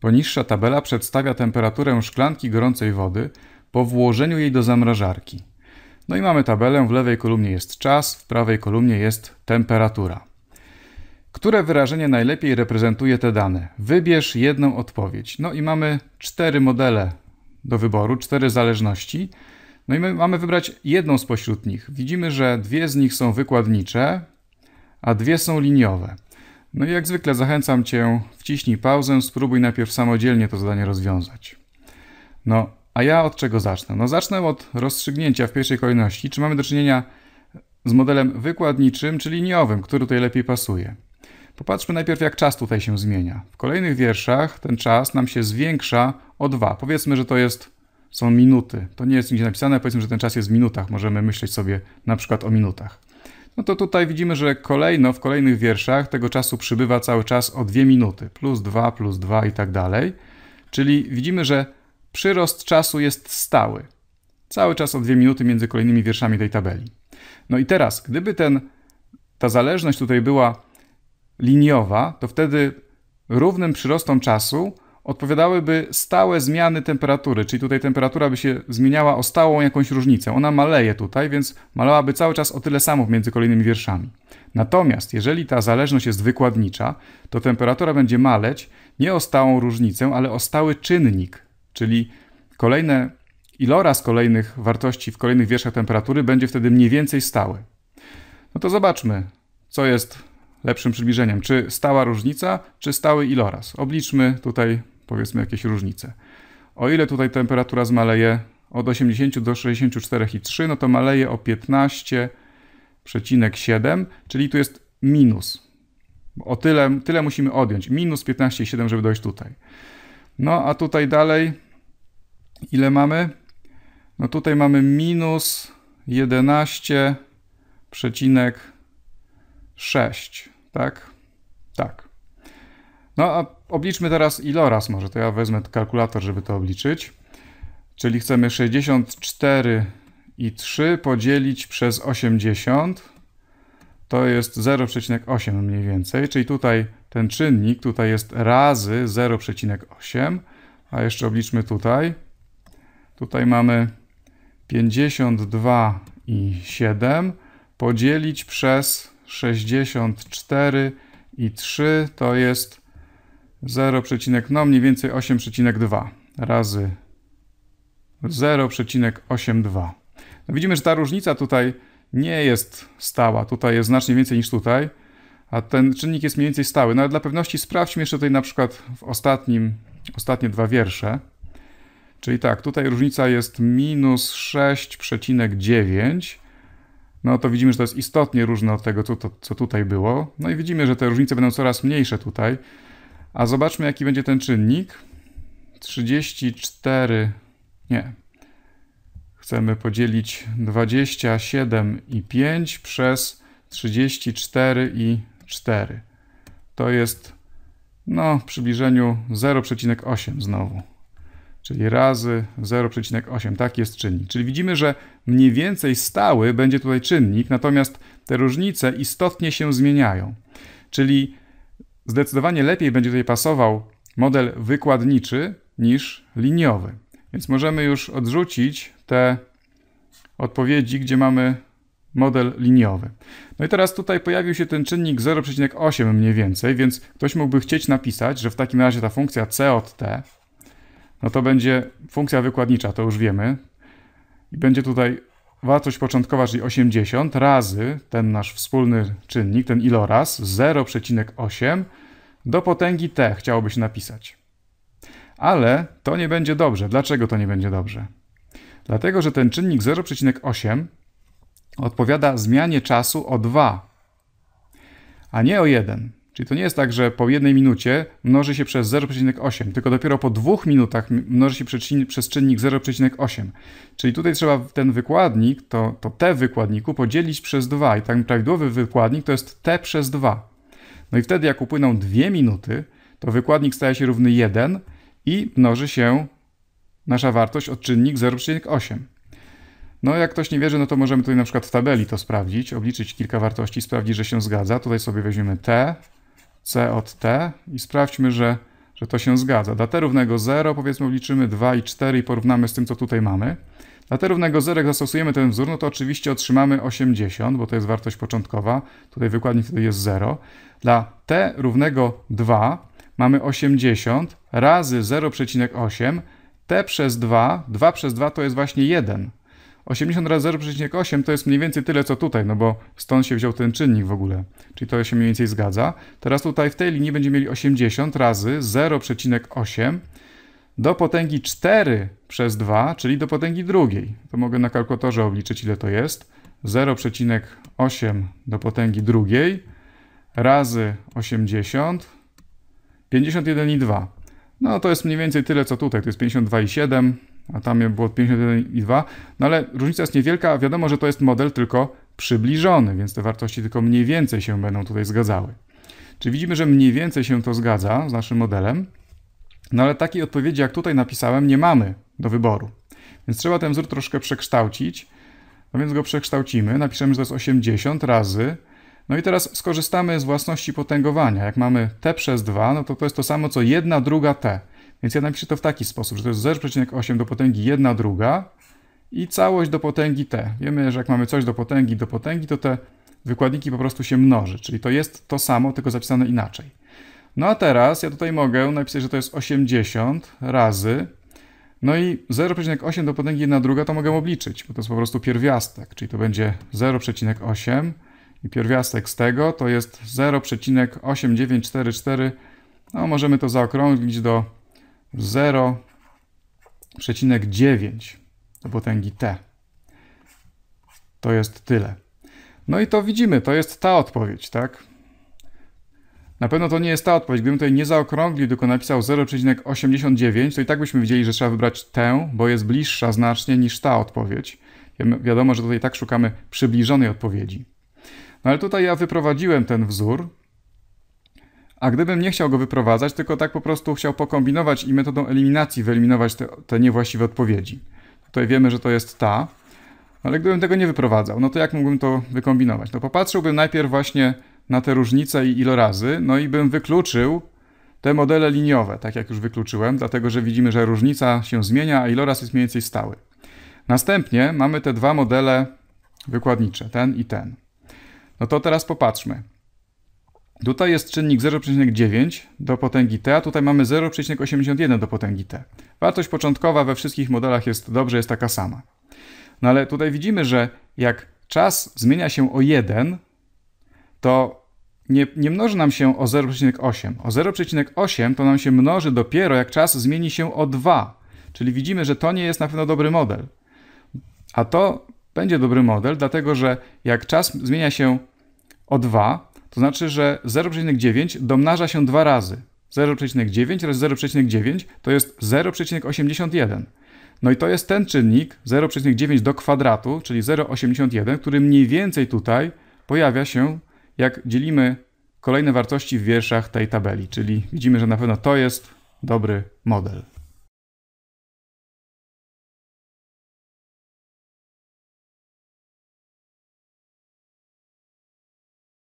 Poniższa tabela przedstawia temperaturę szklanki gorącej wody po włożeniu jej do zamrażarki. No i mamy tabelę, w lewej kolumnie jest czas, w prawej kolumnie jest temperatura. Które wyrażenie najlepiej reprezentuje te dane? Wybierz jedną odpowiedź. No i mamy cztery modele do wyboru, cztery zależności. No i my mamy wybrać jedną spośród nich. Widzimy, że dwie z nich są wykładnicze, a dwie są liniowe. No i jak zwykle zachęcam Cię, wciśnij pauzę, spróbuj najpierw samodzielnie to zadanie rozwiązać. No, a ja od czego zacznę? No zacznę od rozstrzygnięcia w pierwszej kolejności, czy mamy do czynienia z modelem wykładniczym czy liniowym, który tutaj lepiej pasuje. Popatrzmy najpierw, jak czas tutaj się zmienia. W kolejnych wierszach ten czas nam się zwiększa o dwa. Powiedzmy, że to jest, są minuty. To nie jest nigdzie napisane, powiedzmy, że ten czas jest w minutach. Możemy myśleć sobie na przykład o minutach. No to tutaj widzimy, że kolejno w kolejnych wierszach tego czasu przybywa cały czas o 2 minuty, plus 2, plus 2 i tak dalej. Czyli widzimy, że przyrost czasu jest stały. Cały czas o 2 minuty między kolejnymi wierszami tej tabeli. No i teraz, gdyby ten, ta zależność tutaj była liniowa, to wtedy równym przyrostom czasu odpowiadałyby stałe zmiany temperatury, czyli tutaj temperatura by się zmieniała o stałą jakąś różnicę. Ona maleje tutaj, więc malełaby cały czas o tyle samo między kolejnymi wierszami. Natomiast jeżeli ta zależność jest wykładnicza, to temperatura będzie maleć nie o stałą różnicę, ale o stały czynnik, czyli kolejne iloraz kolejnych wartości w kolejnych wierszach temperatury będzie wtedy mniej więcej stały. No to zobaczmy, co jest lepszym przybliżeniem, czy stała różnica, czy stały iloraz. Obliczmy tutaj powiedzmy jakieś różnice. O ile tutaj temperatura zmaleje od 80 do 64,3, no to maleje o 15,7, czyli tu jest minus. O tyle, tyle musimy odjąć. Minus 15,7, żeby dojść tutaj. No a tutaj dalej, ile mamy? No tutaj mamy minus 11,6, tak? Tak. No a obliczmy teraz iloraz, może to ja wezmę kalkulator, żeby to obliczyć. Czyli chcemy 64 i 3 podzielić przez 80. To jest 0,8 mniej więcej, czyli tutaj ten czynnik tutaj jest razy 0,8, a jeszcze obliczmy tutaj. Tutaj mamy 52 i 7 podzielić przez 64 i 3 to jest 0, no mniej więcej 8,2 razy 0,82. No widzimy, że ta różnica tutaj nie jest stała. Tutaj jest znacznie więcej niż tutaj, a ten czynnik jest mniej więcej stały. No ale dla pewności sprawdźmy jeszcze tutaj na przykład w ostatnim, ostatnie dwa wiersze. Czyli tak, tutaj różnica jest minus 6,9. No to widzimy, że to jest istotnie różne od tego, co, to, co tutaj było. No i widzimy, że te różnice będą coraz mniejsze tutaj. A zobaczmy, jaki będzie ten czynnik. 34, nie. Chcemy podzielić 27 i 5 przez 34 i 4. To jest, no, w przybliżeniu 0,8 znowu. Czyli razy 0,8. Taki jest czynnik. Czyli widzimy, że mniej więcej stały będzie tutaj czynnik, natomiast te różnice istotnie się zmieniają. Czyli Zdecydowanie lepiej będzie tutaj pasował model wykładniczy niż liniowy. Więc możemy już odrzucić te odpowiedzi, gdzie mamy model liniowy. No i teraz tutaj pojawił się ten czynnik 0,8 mniej więcej, więc ktoś mógłby chcieć napisać, że w takim razie ta funkcja c od t, no to będzie funkcja wykładnicza, to już wiemy. I będzie tutaj wartość początkowa, czyli 80, razy ten nasz wspólny czynnik, ten iloraz, 0,8 do potęgi t chciałoby się napisać. Ale to nie będzie dobrze. Dlaczego to nie będzie dobrze? Dlatego, że ten czynnik 0,8 odpowiada zmianie czasu o 2, a nie o 1. Czyli to nie jest tak, że po jednej minucie mnoży się przez 0,8, tylko dopiero po dwóch minutach mnoży się przez czynnik 0,8. Czyli tutaj trzeba ten wykładnik, to, to t wykładniku podzielić przez 2 i ten prawidłowy wykładnik to jest t przez 2. No i wtedy jak upłyną dwie minuty, to wykładnik staje się równy 1 i mnoży się nasza wartość od czynnik 0,8. No jak ktoś nie wierzy, no to możemy tutaj na przykład w tabeli to sprawdzić, obliczyć kilka wartości, sprawdzić, że się zgadza. Tutaj sobie weźmiemy t, C od T i sprawdźmy, że, że to się zgadza. Dla T równego 0 powiedzmy obliczymy 2 i 4 i porównamy z tym, co tutaj mamy. Dla T równego 0, jak zastosujemy ten wzór, no to oczywiście otrzymamy 80, bo to jest wartość początkowa. Tutaj wykładnik wtedy jest 0. Dla T równego 2 mamy 80 razy 0,8 T przez 2, 2 przez 2 to jest właśnie 1. 80 razy 0,8 to jest mniej więcej tyle co tutaj, no bo stąd się wziął ten czynnik w ogóle, czyli to się mniej więcej zgadza. Teraz tutaj w tej linii będziemy mieli 80 razy 0,8 do potęgi 4 przez 2, czyli do potęgi drugiej. To mogę na kalkulatorze obliczyć ile to jest. 0,8 do potęgi drugiej razy 80, 51,2. No to jest mniej więcej tyle co tutaj, to jest 52,7 a tam było 51,2. No ale różnica jest niewielka, wiadomo, że to jest model tylko przybliżony, więc te wartości tylko mniej więcej się będą tutaj zgadzały. Czy widzimy, że mniej więcej się to zgadza z naszym modelem? No ale takiej odpowiedzi, jak tutaj napisałem, nie mamy do wyboru. Więc trzeba ten wzór troszkę przekształcić. No więc go przekształcimy, napiszemy, że to jest 80 razy. No i teraz skorzystamy z własności potęgowania. Jak mamy t przez 2, no to to jest to samo co 1 druga t. Więc ja napiszę to w taki sposób, że to jest 0,8 do potęgi 1 druga i całość do potęgi t. Wiemy, że jak mamy coś do potęgi do potęgi, to te wykładniki po prostu się mnoży, czyli to jest to samo, tylko zapisane inaczej. No a teraz ja tutaj mogę napisać, że to jest 80 razy, no i 0,8 do potęgi 1 druga to mogę obliczyć, bo to jest po prostu pierwiastek, czyli to będzie 0,8 i pierwiastek z tego to jest 0,8944, no możemy to zaokrąglić do 0,9 do potęgi t. To jest tyle. No i to widzimy, to jest ta odpowiedź, tak? Na pewno to nie jest ta odpowiedź. Gdybym tutaj nie zaokrąglił, tylko napisał 0,89, to i tak byśmy wiedzieli, że trzeba wybrać tę, bo jest bliższa znacznie niż ta odpowiedź. Wiadomo, że tutaj tak szukamy przybliżonej odpowiedzi. No ale tutaj ja wyprowadziłem ten wzór, a gdybym nie chciał go wyprowadzać, tylko tak po prostu chciał pokombinować i metodą eliminacji wyeliminować te, te niewłaściwe odpowiedzi. Tutaj wiemy, że to jest ta, ale gdybym tego nie wyprowadzał, no to jak mógłbym to wykombinować? No popatrzyłbym najpierw właśnie na te różnice i ilorazy, no i bym wykluczył te modele liniowe, tak jak już wykluczyłem, dlatego że widzimy, że różnica się zmienia, a iloraz jest mniej więcej stały. Następnie mamy te dwa modele wykładnicze, ten i ten. No to teraz popatrzmy. Tutaj jest czynnik 0,9 do potęgi t, a tutaj mamy 0,81 do potęgi t. Wartość początkowa we wszystkich modelach jest dobrze, jest taka sama. No ale tutaj widzimy, że jak czas zmienia się o 1, to nie, nie mnoży nam się o 0,8. O 0,8 to nam się mnoży dopiero jak czas zmieni się o 2. Czyli widzimy, że to nie jest na pewno dobry model. A to będzie dobry model, dlatego że jak czas zmienia się o 2, to znaczy, że 0,9 domnaża się dwa razy. 0,9 razy 0,9 to jest 0,81. No i to jest ten czynnik 0,9 do kwadratu, czyli 0,81, który mniej więcej tutaj pojawia się, jak dzielimy kolejne wartości w wierszach tej tabeli. Czyli widzimy, że na pewno to jest dobry model.